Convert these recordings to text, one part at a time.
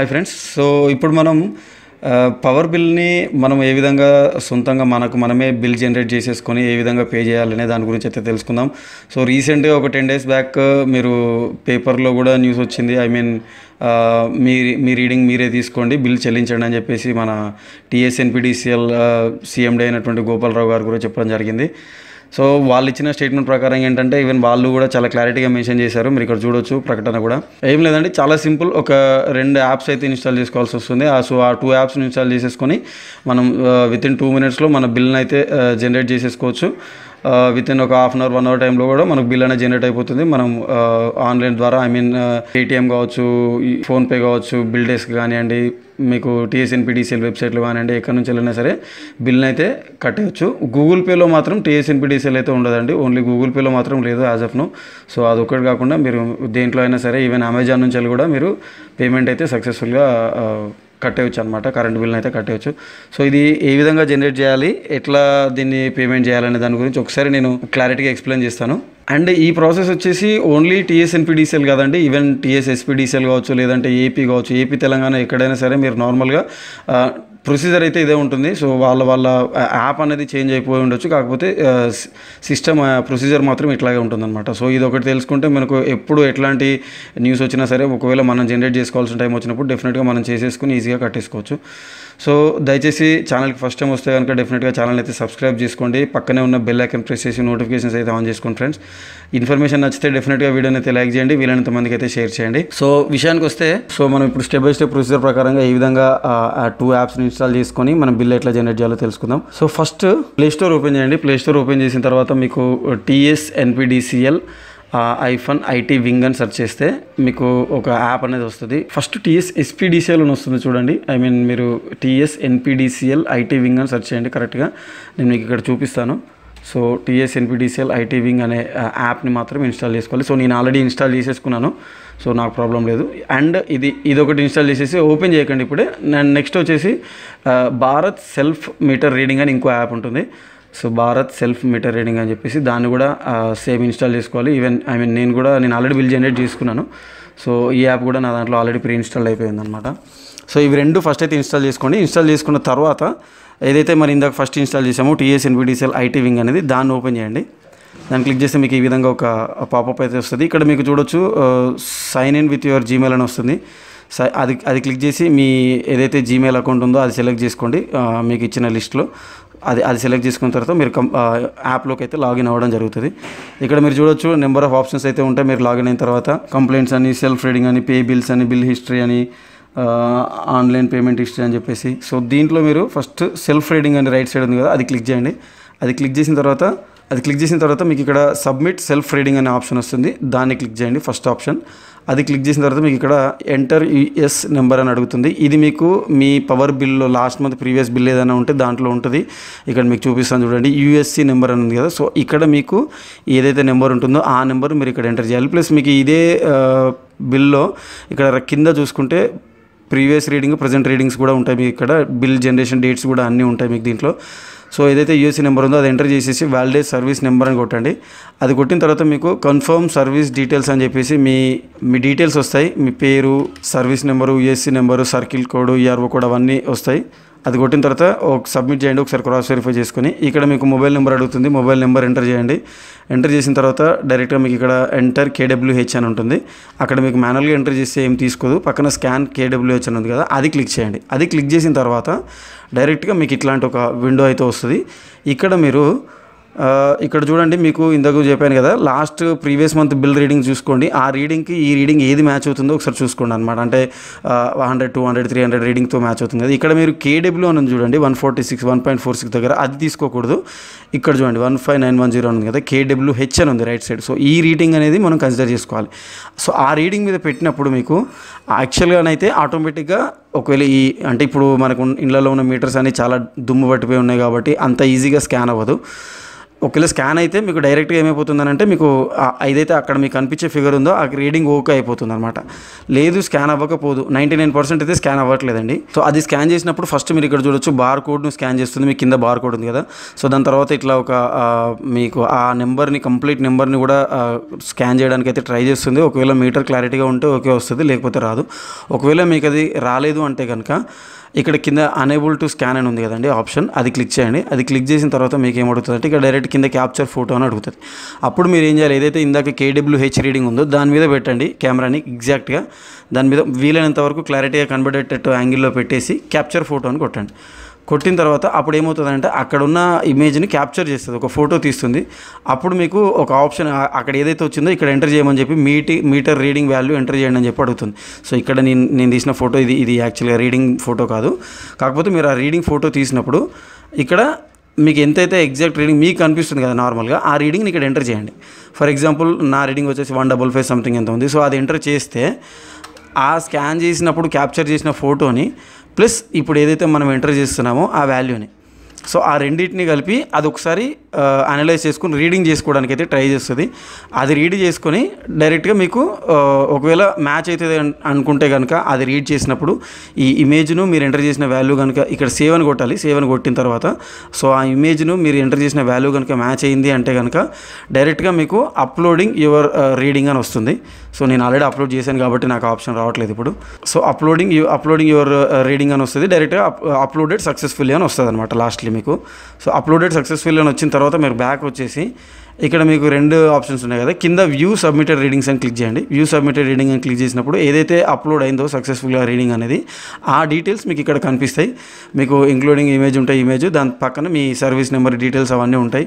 hi friends so ఇప్పుడు మనం power బిల్ని మనం ఏ విధంగా సొంతంగా మనకు మనమే బిల్ జనరేట్ చేసేసుకొని ఏ విధంగా పే చేయాలనే దాని గురించి అయితే తెలుసుకుందాం సో రీసెంట్గా ఒక టెన్ డేస్ బ్యాక్ మీరు పేపర్లో కూడా న్యూస్ వచ్చింది ఐ మీన్ మీ మీ రీడింగ్ మీరే తీసుకోండి బిల్ చెల్లించండి అని చెప్పేసి మన టీఎస్ఎన్పిడిసిఎల్ సీఎండీ అయినటువంటి గోపాలరావు గారు కూడా చెప్పడం జరిగింది సో వాళ్ళు ఇచ్చిన స్టేట్మెంట్ ప్రకారం ఏంటంటే ఈవెన్ వాళ్ళు కూడా చాలా క్లారిటీగా మెన్షన్ చేశారు మీరు ఇక్కడ చూడొచ్చు ప్రకటన కూడా ఏం లేదండి చాలా సింపుల్ ఒక రెండు యాప్స్ అయితే ఇన్స్టాల్ చేసుకోవాల్సి వస్తుంది ఆ సో ఆ టూ యాప్స్ని ఇన్స్టాల్ చేసేసుకొని మనం విత్ ఇన్ టూ మినిట్స్లో మన బిల్ని అయితే జనరేట్ uh, చేసేసుకోవచ్చు విత్ ఇన్ ఒక half an hour one hour టైంలో కూడా మనకు బిల్ అనేది జనరేట్ అయిపోతుంది మనం ఆన్లైన్ ద్వారా ఐ మీన్ పేటిఎం కావచ్చు ఫోన్పే కావచ్చు బిల్ డెస్క్ కానివ్వండి మీకు పిడిసిఎల్ వెబ్సైట్లు కానివ్వండి ఎక్కడి నుంచి వెళ్ళినా సరే బిల్ని అయితే కట్టేయచ్చు గూగుల్ పేలో మాత్రం పిడిసిఎల్ అయితే ఉండదండి ఓన్లీ గూగుల్ పేలో మాత్రం లేదు యాజ్ అఫ్ సో సో అదొక్కటి కాకుండా మీరు దేంట్లో అయినా సరే ఈవెన్ అమెజాన్ నుంచి కూడా మీరు పేమెంట్ అయితే సక్సెస్ఫుల్గా కట్టేయచ్చు అనమాట కరెంట్ బిల్ని అయితే కట్టేయచ్చు సో ఇది ఏ విధంగా జనరేట్ చేయాలి ఎట్లా దీన్ని పేమెంట్ చేయాలనే దాని గురించి ఒకసారి నేను క్లారిటీగా ఎక్స్ప్లెయిన్ చేస్తాను అండ్ ఈ ప్రాసెస్ వచ్చేసి ఓన్లీ టీఎస్ఎన్పిడిసిఎల్ కాదండి ఈవెన్ టీఎస్ఎస్పిడిసిఎల్ కావచ్చు లేదంటే ఏపీ కావచ్చు ఏపీ తెలంగాణ ఎక్కడైనా సరే మీరు నార్మల్గా ప్రొసీజర్ అయితే ఇదే ఉంటుంది సో వాళ్ళ వాళ్ళ యాప్ అనేది చేంజ్ అయిపోయి ఉండొచ్చు కాకపోతే సిస్టమ్ ప్రొసీజర్ మాత్రం ఇట్లాగే ఉంటుందన్నమాట సో ఇది ఒకటి తెలుసుకుంటే మనకు ఎప్పుడు ఎట్లాంటి న్యూస్ వచ్చినా సరే ఒకవేళ మనం జనరేట్ చేసుకోవాల్సిన టైం వచ్చినప్పుడు డెఫినెట్గా మనం చేసేసుకుని ఈజీగా కట్టేసుకోవచ్చు సో దయచేసి ఛానల్కి ఫస్ట్ టైం వస్తే కనుక డెఫినెట్గా ఛానల్ అయితే సబ్స్క్రైబ్ చేసుకోండి పక్కనే ఉన్న బెల్ ఐకన్ ప్రెస్ చేసి నోటిఫికేషన్స్ అయితే ఆన్ చేసుకోండి ఫ్రెండ్స్ ఇన్ఫర్మేషన్ నచ్చితే డెఫినెట్గా వీడియోని అయితే లైక్ చేయండి వీలైనంత మందికి అయితే షేర్ చేయండి సో విషయానికి వస్తే సో మనం ఇప్పుడు స్టెప్ బై స్టెప్ ప్రొసీజర్ ప్రకారంగా ఈ విధంగా టూ యాప్స్ని ఇన్స్టాల్ చేసుకొని మనం బిల్ ఎట్లా జనరేట్ చేయాలో తెలుసుకుందాం so first play store open చేయండి ప్లే స్టోర్ ఓపెన్ చేసిన తర్వాత మీకు TS NPDCL iPhone IT wing అని సెర్చ్ చేస్తే మీకు ఒక యాప్ అనేది వస్తుంది ఫస్ట్ టీఎస్ ఎస్పీడిసిఎల్ అని వస్తుంది చూడండి ఐ మీన్ మీరు టీఎస్ ఎన్పిడిసిఎల్ ఐటీ వింగ్ అని సెర్చ్ చేయండి కరెక్ట్గా నేను మీకు ఇక్కడ చూపిస్తాను so TS NPDCL IT wing అనే యాప్ని మాత్రం ఇన్స్టాల్ చేసుకోవాలి సో నేను ఆల్రెడీ ఇన్స్టాల్ చేసేసుకున్నాను సో నాకు ప్రాబ్లం లేదు అండ్ ఇది ఇది ఒకటి ఇన్స్టాల్ చేసేసి ఓపెన్ చేయకండి ఇప్పుడే నెక్స్ట్ వచ్చేసి భారత్ సెల్ఫ్ మీటర్ రీడింగ్ అని ఇంకో యాప్ ఉంటుంది so Bharat self meter reading అని చెప్పేసి దాన్ని కూడా సేమ్ ఇన్స్టాల్ చేసుకోవాలి ఈవెన్ ఐ మీన్ నేను కూడా నేను ఆల్రెడీ బిల్ జనరేట్ చేసుకున్నాను సో ఈ యాప్ కూడా నా దాంట్లో ఆల్రెడీ ప్రీ ఇన్స్టాల్ అయిపోయింది అనమాట సో ఇవి రెండు ఫస్ట్ అయితే ఇన్స్టాల్ చేసుకోండి ఇన్స్టాల్ చేసుకున్న తర్వాత ఏదైతే మరి ఇందాక ఫస్ట్ ఇన్స్టాల్ చేసామో టీఎస్ ఎన్బిడిసిఎల్ ఐటీ వింగ్ అనేది దాన్ని ఓపెన్ చేయండి దాన్ని క్లిక్ చేస్తే మీకు ఈ విధంగా ఒక పాపప్ అయితే వస్తుంది ఇక్కడ మీకు చూడొచ్చు sign in with your Gmail అని వస్తుంది అది అది క్లిక్ చేసి మీ ఏదైతే జీమెయిల్ అకౌంట్ ఉందో అది సెలెక్ట్ చేసుకోండి మీకు ఇచ్చిన లిస్ట్లో అది అది సెలెక్ట్ చేసుకున్న తర్వాత మీరు కం యాప్లోకి అయితే లాగిన్ అవ్వడం జరుగుతుంది ఇక్కడ మీరు చూడొచ్చు నెంబర్ ఆఫ్ ఆప్షన్స్ అయితే ఉంటాయి మీరు లాగిన్ అయిన తర్వాత కంప్లైంట్స్ అని సెల్ఫ్ రీడింగ్ అని పే బిల్స్ అని బిల్ హిస్టరీ అని ఆన్లైన్ పేమెంట్ హిస్టరీ అని చెప్పేసి సో దీంట్లో మీరు ఫస్ట్ సెల్ఫ్ రీడింగ్ అని రైట్ సైడ్ ఉంది కదా అది క్లిక్ చేయండి అది క్లిక్ చేసిన తర్వాత అది క్లిక్ చేసిన తర్వాత మీకు ఇక్కడ సబ్మిట్ సెల్ఫ్ రీడింగ్ అనే ఆప్షన్ వస్తుంది దాన్ని క్లిక్ చేయండి ఫస్ట్ ఆప్షన్ అది క్లిక్ చేసిన తర్వాత మీకు ఇక్కడ ఎంటర్ యూఎస్ నెంబర్ అని అడుగుతుంది ఇది మీకు మీ పవర్ బిల్లో లాస్ట్ మంత్ ప్రీవియస్ బిల్ ఏదైనా ఉంటే దాంట్లో ఉంటుంది ఇక్కడ మీకు చూపిస్తాను చూడండి యూఎస్సీ నెంబర్ అని ఉంది కదా సో ఇక్కడ మీకు ఏదైతే నెంబర్ ఉంటుందో ఆ నెంబర్ మీరు ఇక్కడ ఎంటర్ చేయాలి ప్లస్ మీకు ఇదే బిల్లో ఇక్కడ కింద చూసుకుంటే ప్రీవియస్ రీడింగ్ ప్రజెంట్ రీడింగ్స్ కూడా ఉంటాయి మీకు ఇక్కడ బిల్ జనరేషన్ డేట్స్ కూడా అన్నీ ఉంటాయి మీకు దీంట్లో సో ఏదైతే యూఎస్ఈ నెంబర్ ఉందో అది ఎంటర్ చేసేసి వ్యాలిడే సర్వీస్ నెంబర్ అని కొట్టండి అది కొట్టిన తర్వాత మీకు కన్ఫర్మ్ సర్వీస్ డీటెయిల్స్ అని చెప్పేసి మీ మీ డీటెయిల్స్ వస్తాయి మీ పేరు service number USC number circle code ERO code అవన్నీ వస్తాయి అది కొట్టిన తర్వాత ఒక సబ్మిట్ చేయండి ఒకసారి క్రాస్ వెరిఫై చేసుకుని ఇక్కడ మీకు మొబైల్ నెంబర్ అడుగుతుంది మొబైల్ నెంబర్ ఎంటర్ చేయండి ఎంటర్ చేసిన తర్వాత డైరెక్ట్గా మీకు ఇక్కడ ఎంటర్ కేడబ్ల్యూహెచ్ అని ఉంటుంది అక్కడ మీకు మాన్యువల్గా ఎంటర్ చేస్తే ఏం తీసుకోదు పక్కన స్కాన్ కేడబ్ల్యూహెచ్ అని ఉంది కదా అది క్లిక్ చేయండి అది క్లిక్ చేసిన తర్వాత డైరెక్ట్గా మీకు ఇట్లాంటి ఒక విండో అయితే వస్తుంది ఇక్కడ మీరు ఇక్కడ చూడండి మీకు ఇందాక చెప్పాను కదా last previous month bill reading చూసుకోండి ఆ రీడింగ్కి ఈ రీడింగ్ ఏది మ్యాచ్ అవుతుందో ఒకసారి చూసుకోండి అనమాట అంటే hundred two hundred three hundred రీడింగ్తో మ్యాచ్ అవుతుంది కదా ఇక్కడ మీరు కేడబ్ల్యూ అని చూడండి one forty six one point four six దగ్గర అది తీసుకోకూడదు ఇక్కడ చూడండి one five nine one zero ఉంది కదా కేడబ్ల్యూ హెచ్ అని ఉంది రైట్ సైడ్ సో ఈ రీడింగ్ అనేది మనం కన్సిడర్ చేసుకోవాలి సో ఆ రీడింగ్ మీద పెట్టినప్పుడు మీకు యాక్చువల్గానైతే ఆటోమేటిక్గా ఒకవేళ ఈ అంటే ఇప్పుడు మనకు ఇండ్లలో ఉన్న మీటర్స్ అన్నీ చాలా దుమ్ము పట్టిపోయి ఉన్నాయి కాబట్టి అంత ఈజీగా స్కాన్ అవ్వదు ఒకవేళ స్కాన్ అయితే మీకు డైరెక్ట్గా అని అంటే మీకు ఏదైతే అక్కడ మీకు కనిపించే ఫిగర్ ఉందో ఆ రీడింగ్ ఓకే అయిపోతుంది అనమాట లేదు స్కాన్ అవ్వకపోదు నైంటీ నైన్ పర్సెంట్ అయితే స్కాన్ అవ్వట్లేదండి సో అది స్కాన్ చేసినప్పుడు ఫస్ట్ మీరు ఇక్కడ చూడొచ్చు బార్ కోడ్ను స్కాన్ చేస్తుంది మీ కింద బార్ కోడ్ ఉంది కదా సో దాని తర్వాత ఇట్లా ఒక మీకు ఆ నెంబర్ని కంప్లీట్ నెంబర్ని కూడా స్కాన్ చేయడానికి అయితే ట్రై చేస్తుంది ఒకవేళ మీటర్ క్లారిటీగా ఉంటే ఓకే వస్తుంది లేకపోతే రాదు ఒకవేళ మీకు అది రాలేదు అంటే కనుక ఇక్కడ కింద అనేబుల్ టు స్కాన్ అని ఉంది కదండి ఆప్షన్ అది క్లిక్ చేయండి అది క్లిక్ చేసిన తర్వాత మీకు ఏమడుగుతుందంటే ఇక్కడ డైరెక్ట్ కింద క్యాప్చర్ ఫోటో అని అడుగుతుంది అప్పుడు మీరు ఏం చేయాలి ఏదైతే ఇందాక కేడబ్ల్యూహెచ్ రీడింగ్ ఉందో దాని మీద పెట్టండి కెమెరాని ఎగ్జాక్ట్గా దాని మీద వీలైనంత వరకు క్లారిటీగా కనబడేటట్టు యాంగిల్లో పెట్టేసి క్యాప్చర్ ఫోటో అని కొట్టండి కొట్టిన తర్వాత అప్పుడు ఏమవుతుందంటే అక్కడ ఉన్న ఇమేజ్ని క్యాప్చర్ చేస్తుంది ఒక ఫోటో తీస్తుంది అప్పుడు మీకు ఒక ఆప్షన్ అక్కడ ఏదైతే వచ్చిందో ఇక్కడ ఎంటర్ చేయమని చెప్పి మీటి మీటర్ రీడింగ్ వాల్యూ ఎంటర్ చేయండి అని చెప్పి అడుగుతుంది సో ఇక్కడ నేను నేను తీసిన ఫోటో ఇది ఇది యాక్చువల్గా రీడింగ్ ఫోటో కాదు కాకపోతే మీరు ఆ రీడింగ్ ఫోటో తీసినప్పుడు ఇక్కడ మీకు ఎంతైతే ఎగ్జాక్ట్ రీడింగ్ మీకు కనిపిస్తుంది కదా నార్మల్గా ఆ రీడింగ్ని ఇక్కడ ఎంటర్ చేయండి ఫర్ ఎగ్జాంపుల్ నా రీడింగ్ వచ్చేసి వన్ డబల్ ఫైవ్ సంథింగ్ ఎంత ఉంది సో అది ఎంటర్ చేస్తే ఆ స్కాన్ చేసినప్పుడు క్యాప్చర్ చేసిన ఫోటోని ప్లస్ ఇప్పుడు ఏదైతే మనం ఎంటర్ చేస్తున్నామో ఆ వాల్యూని సో ఆ రెండింటిని కలిపి అది ఒకసారి అనలైజ్ చేసుకుని రీడింగ్ చేసుకోవడానికి అయితే ట్రై చేస్తుంది అది రీడ్ చేసుకొని డైరెక్ట్గా మీకు ఒకవేళ మ్యాచ్ అవుతుంది అనుకుంటే కనుక అది రీడ్ చేసినప్పుడు ఈ ఇమేజ్ను మీరు ఎంటర్ చేసిన వాల్యూ కనుక ఇక్కడ సేవ్ అని కొట్టాలి సేవ్ అని కొట్టిన తర్వాత సో ఆ ఇమేజ్ను మీరు ఎంటర్ చేసిన వాల్యూ కనుక మ్యాచ్ అయింది అంటే కనుక డైరెక్ట్గా మీకు అప్లోడింగ్ యువర్ రీడింగ్ అని వస్తుంది సో నేను ఆల్రెడీ అప్లోడ్ చేశాను కాబట్టి నాకు ఆప్షన్ రావట్లేదు ఇప్పుడు so uploading uploading your reading అని వస్తుంది డైరెక్ట్గా అప్లోడెడ్ సక్సెస్ఫుల్లీ అని వస్తుంది అనమాట లాస్ట్లీ మీకు సో అప్లోడెడ్ సక్సెస్ఫుల్లీ అని వచ్చిన తర్వాత మీరు బ్యాక్ వచ్చేసి ఇక్కడ మీకు రెండు ఆప్షన్స్ ఉన్నాయి కదా కింద వ్యూ సబ్మిటెడ్ రీడింగ్స్ అని క్లిక్ చేయండి వ్యూ సబ్మిటెడ్ రీడింగ్ అని క్లిక్ చేసినప్పుడు ఏదైతే అప్లోడ్ అయిందో సక్సెస్ఫుల్గా రీడింగ్ అనేది ఆ డీటెయిల్స్ మీకు ఇక్కడ కనిపిస్తాయి మీకు ఇంక్లూడింగ్ ఇమేజ్ ఉంటాయి ఇమేజ్ దాని పక్కన మీ సర్వీస్ నెంబర్ డీటెయిల్స్ అవన్నీ ఉంటాయి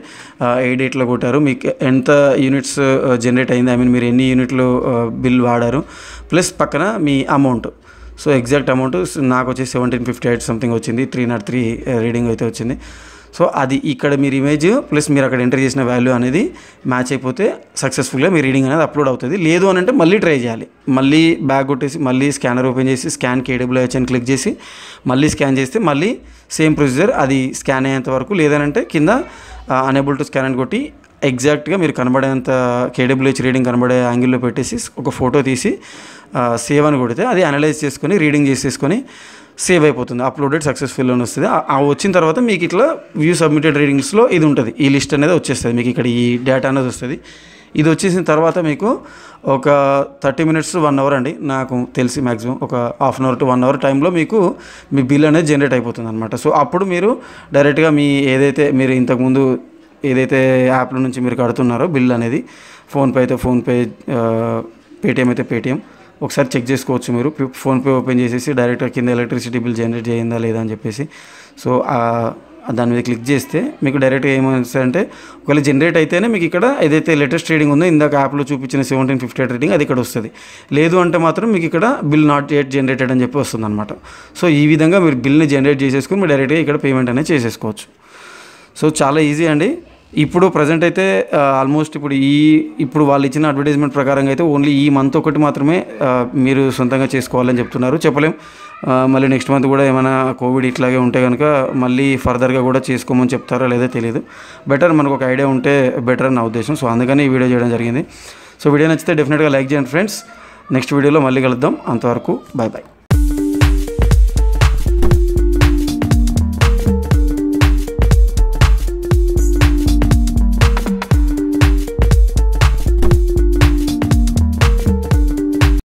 ఏ డేట్లో కొట్టారు మీకు ఎంత యూనిట్స్ జనరేట్ అయింది ఐ మీన్ మీరు ఎన్ని యూనిట్లు బిల్ వాడారు ప్లస్ పక్కన మీ అమౌంట్ సో ఎగ్జాక్ట్ అమౌంట్ నాకు వచ్చి సెవెంటీన్ ఫిఫ్టీ ఎయిట్ సంథింగ్ వచ్చింది త్రీ నాట్ త్రీ రీడింగ్ అయితే వచ్చింది సో అది ఇక్కడ మీరు ఇమేజ్ ప్లస్ మీరు అక్కడ ఎంటర్ చేసిన వాల్యూ అనేది మ్యాచ్ అయిపోతే సక్సెస్ఫుల్గా మీ రీడింగ్ అనేది అప్లోడ్ అవుతుంది లేదు అని అంటే మళ్ళీ ట్రై చేయాలి మళ్ళీ బ్యాగ్ కొట్టేసి మళ్ళీ స్కానర్ ఓపెన్ చేసి స్కాన్ కేడబ్ల్యూహెచ్ అని క్లిక్ చేసి మళ్ళీ స్కాన్ చేస్తే మళ్ళీ సేమ్ ప్రొసీజర్ అది స్కాన్ అయ్యేంత వరకు లేదనంటే కింద అనేబుల్ టు స్కాన్ అని కొట్టి ఎగ్జాక్ట్గా మీరు కనబడేంత కేడబ్ల్యూహెచ్ రీడింగ్ కనబడే యాంగిల్లో పెట్టేసి ఒక ఫోటో తీసి సేవ్ అని కొడితే అది అనలైజ్ చేసుకొని రీడింగ్ చేసేసుకొని సేవ్ అయిపోతుంది అప్లోడెడ్ సక్సెస్ఫుల్ అని వస్తుంది వచ్చిన తర్వాత మీకు ఇట్లా వ్యూ సబ్మిటెడ్ రీడింగ్స్లో ఇది ఉంటుంది ఈ లిస్ట్ అనేది వచ్చేస్తుంది మీకు ఇక్కడ ఈ డేటా అనేది వస్తుంది ఇది వచ్చేసిన తర్వాత మీకు ఒక థర్టీ మినిట్స్ వన్ అవర్ అండి నాకు తెలిసి మ్యాక్సిమం ఒక half an hour to one hour టైంలో మీకు మీ బిల్ అనేది జనరేట్ అయిపోతుంది అనమాట సో అప్పుడు మీరు డైరెక్ట్గా మీ ఏదైతే మీరు ఇంతకుముందు ఏదైతే యాప్ల నుంచి మీరు కడుతున్నారో బిల్ అనేది ఫోన్పే అయితే ఫోన్పే పేటిఎం అయితే పేటిఎం ఒకసారి చెక్ చేసుకోవచ్చు మీరు ఫోన్పే ఓపెన్ చేసేసి డైరెక్ట్గా కింద ఎలక్ట్రిసిటీ బిల్ జనరేట్ చేయిందా లేదా అని చెప్పేసి సో దాని మీద క్లిక్ చేస్తే మీకు డైరెక్ట్గా అంటే ఒకవేళ జనరేట్ అయితేనే మీకు ఇక్కడ ఏదైతే లేటెస్ట్ ట్రేడింగ్ ఉందో ఇందాక యాప్లో చూపించిన సెవెంటీన్ ఫిఫ్టీ ఎయిట్ రేటింగ్ అది ఇక్కడ వస్తుంది లేదు అంటే మాత్రం మీకు ఇక్కడ బిల్ నాట్ ఎయిట్ జనరేటెడ్ అని చెప్పి వస్తుంది అనమాట సో ఈ విధంగా మీరు బిల్ని జనరేట్ చేసేసుకుని మీరు డైరెక్ట్గా ఇక్కడ పేమెంట్ అనేది చేసేసుకోవచ్చు సో చాలా ఈజీ అండి ఇప్పుడు ప్రజెంట్ అయితే ఆల్మోస్ట్ ఇప్పుడు ఈ ఇప్పుడు వాళ్ళు ఇచ్చిన అడ్వర్టైజ్మెంట్ ప్రకారంగా అయితే ఓన్లీ ఈ మంత్ ఒకటి మాత్రమే మీరు సొంతంగా చేసుకోవాలని చెప్తున్నారు చెప్పలేం మళ్ళీ నెక్స్ట్ మంత్ కూడా ఏమైనా కోవిడ్ ఇట్లాగే ఉంటే కనుక మళ్ళీ ఫర్దర్గా కూడా చేసుకోమని చెప్తారా లేదా తెలియదు బెటర్ మనకు ఒక ఐడియా ఉంటే బెటర్ అని నా ఉద్దేశం సో అందుకని ఈ వీడియో చేయడం జరిగింది సో వీడియో నచ్చితే డెఫినెట్గా లైక్ చేయండి ఫ్రెండ్స్ నెక్స్ట్ వీడియోలో మళ్ళీ కలుద్దాం అంతవరకు బాయ్ బాయ్